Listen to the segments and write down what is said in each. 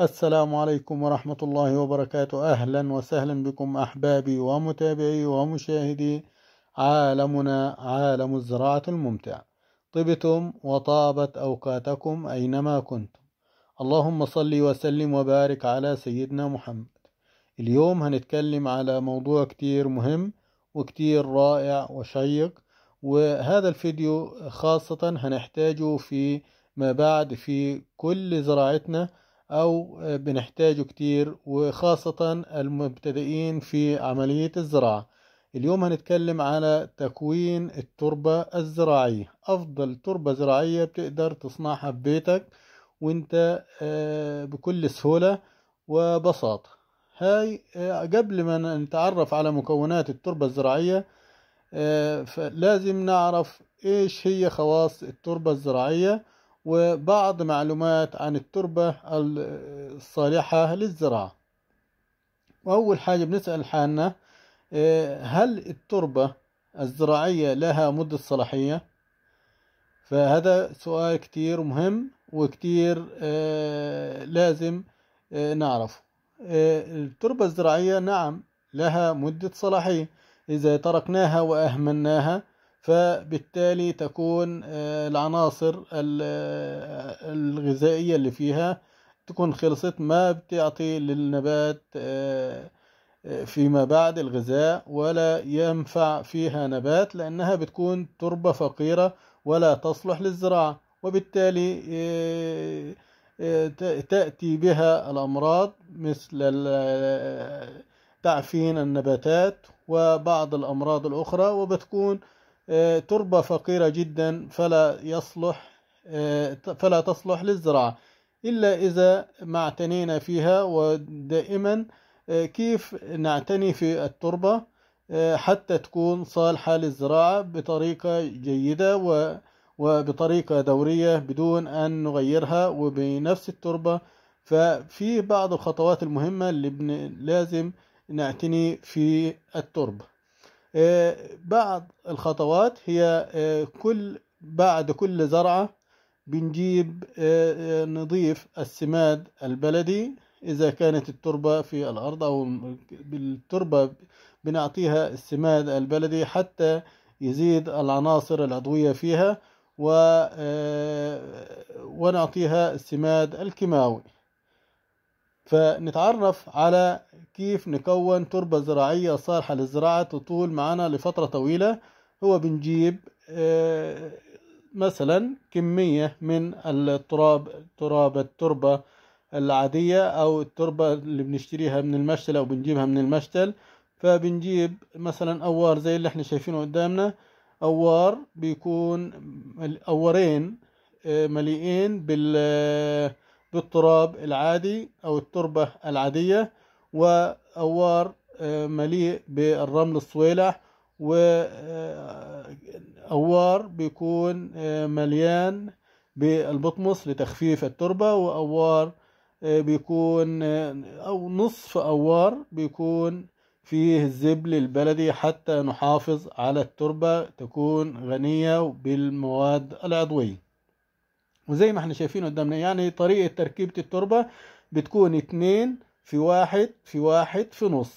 السلام عليكم ورحمة الله وبركاته أهلا وسهلا بكم أحبابي ومتابعي ومشاهدي عالمنا عالم الزراعة الممتع طبتم وطابت أوقاتكم أينما كنتم اللهم صل وسلم وبارك على سيدنا محمد اليوم هنتكلم على موضوع كتير مهم وكتير رائع وشيق وهذا الفيديو خاصة هنحتاجه في ما بعد في كل زراعتنا أو آه، بنحتاجه كتير وخاصة المبتدئين في عملية الزراعة اليوم هنتكلم على تكوين التربة الزراعية أفضل تربة زراعية بتقدر تصنعها ببيتك وانت آه، بكل سهولة وبساطة هاي آه، قبل ما نتعرف على مكونات التربة الزراعية فلازم نعرف ايش هي خواص التربة الزراعية وبعض معلومات عن التربة الصالحة للزراعة وأول حاجة بنسأل حالنا آه، هل التربة الزراعية لها مدة صلاحية فهذا سؤال كتير مهم وكتير آه، لازم آه، نعرفه التربة الزراعية نعم لها مدة صلاحية إذا تركناها وأهملناها فبالتالي تكون آه، العناصر آه، الغذائية اللي فيها تكون خلصت ما بتعطي للنبات آه، فيما بعد الغذاء ولا ينفع فيها نبات لأنها بتكون تربة فقيرة ولا تصلح للزراعة وبالتالي تأتي بها الأمراض مثل تعفين النباتات وبعض الأمراض الأخرى وبتكون آه، تربة فقيرة جدا فلا يصلح آه، فلا تصلح للزراعة إلا إذا ما اعتنينا فيها ودائما آه، كيف نعتني في التربة حتى تكون صالحة للزراعة بطريقة جيدة وبطريقة دورية بدون أن نغيرها وبنفس التربة ففي بعض الخطوات المهمة اللي لازم نعتني في التربة آه، بعض الخطوات هي آه، كل بعد كل زرعة بنجيب آه، نضيف السماد البلدي إذا كانت التربة في الأرض أو بالتربة بنعطيها السماد البلدي حتى يزيد العناصر العضوية فيها و... ونعطيها السماد الكيماوي فنتعرف على كيف نكون تربة زراعية صالحة للزراعة تطول معنا لفترة طويلة هو بنجيب آه، مثلا كمية من التراب تراب التربة العادية أو التربة اللي بنشتريها من المشتل أو بنجيبها من المشتل فبنجيب مثلا أوار زي اللي احنا شايفينه قدامنا أوار بيكون أوارين آه، مليئين بال بالتراب العادي أو التربة العادية وأوار آه، مليء بالرمل الصويلح وأوار آه، بيكون آه، مليان بالبطمس لتخفيف التربة وأوار بيكون أو نصف أوار بيكون فيه الزبل البلدي حتى نحافظ على التربة تكون غنية بالمواد العضوية وزي ما احنا شايفين قدامنا يعني طريقة تركيبة التربة بتكون اتنين في واحد في واحد في نص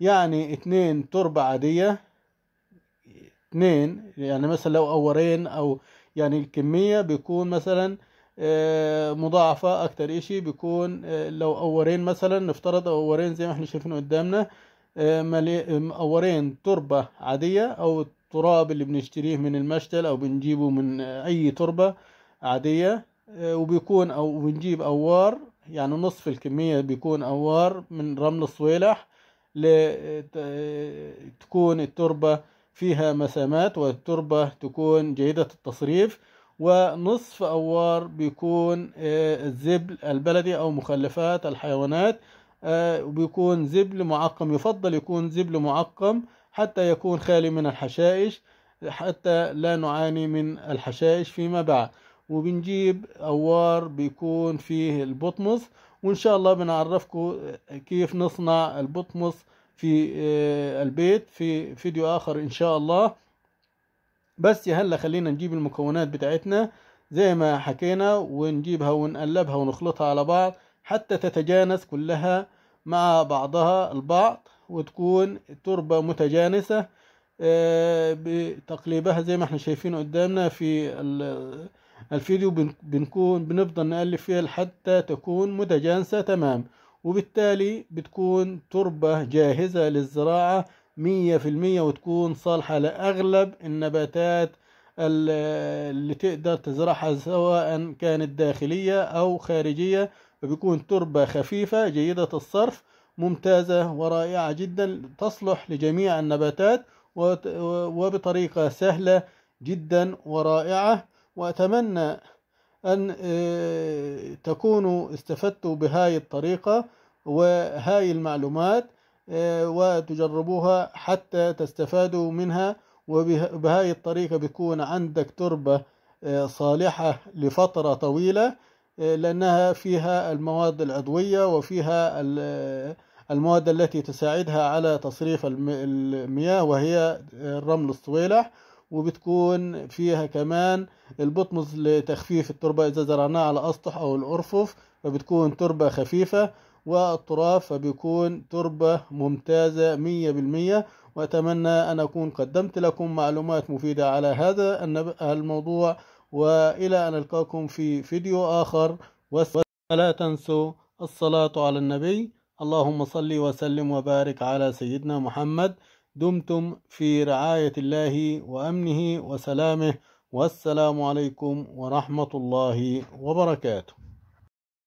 يعني اتنين تربة عادية اتنين يعني مثلا لو اورين او يعني الكمية بيكون مثلا آه، مضاعفة اكتر اشي بيكون آه، لو اورين مثلا نفترض اورين زي ما احنا شايفين قدامنا اورين آه، تربة عادية او التراب اللي بنشتريه من المشتل او بنجيبه من اي تربة عادية آه، وبيكون أو بنجيب أوار يعني نصف الكمية بيكون أوار من رمل الصويلح لتكون آه، آه، التربة فيها مسامات والتربة تكون جيدة التصريف ونصف أوار بيكون الزبل البلدي أو مخلفات الحيوانات وبيكون زبل معقم يفضل يكون زبل معقم حتى يكون خالي من الحشائش حتى لا نعاني من الحشائش فيما بعد وبنجيب اوار بيكون فيه البطمس وان شاء الله بنعرفكم كيف نصنع البطمس في آه، البيت في فيديو اخر ان شاء الله بس هلا خلينا نجيب المكونات بتاعتنا زي ما حكينا ونجيبها ونقلبها ونخلطها على بعض حتى تتجانس كلها مع بعضها البعض وتكون تربة متجانسة آه، بتقليبها زي ما احنا شايفين قدامنا في الفيديو بنكون بنفضل نألف فيها حتى تكون متجانسة تمام وبالتالي بتكون تربة جاهزة للزراعة مية في المية وتكون صالحة لأغلب النباتات اللي تقدر تزرعها سواء كانت داخلية أو خارجية فبيكون تربة خفيفة جيدة الصرف ممتازة ورائعة جدا تصلح لجميع النباتات وبطريقة سهلة جدا ورائعة وأتمنى أن آه، تكونوا استفدتوا بهاي الطريقة وهاي المعلومات آه، وتجربوها حتى تستفادوا منها وبهاي الطريقة بيكون عندك تربة آه، صالحة لفترة طويلة لأنها فيها المواد العضوية وفيها المواد التي تساعدها على تصريف المياه وهي الرمل الصويلح وبتكون فيها كمان البطمس لتخفيف التربة إذا زرعناها على أسطح أو الأرفف فبتكون تربة خفيفة والطراف فبيكون تربة ممتازة مية بالمية وأتمنى أن أكون قدمت لكم معلومات مفيدة على هذا الموضوع وإلى أن ألقاكم في فيديو آخر ولا تنسوا الصلاة على النبي اللهم صل وسلم وبارك على سيدنا محمد دمتم في رعاية الله وأمنه وسلامه والسلام عليكم ورحمة الله وبركاته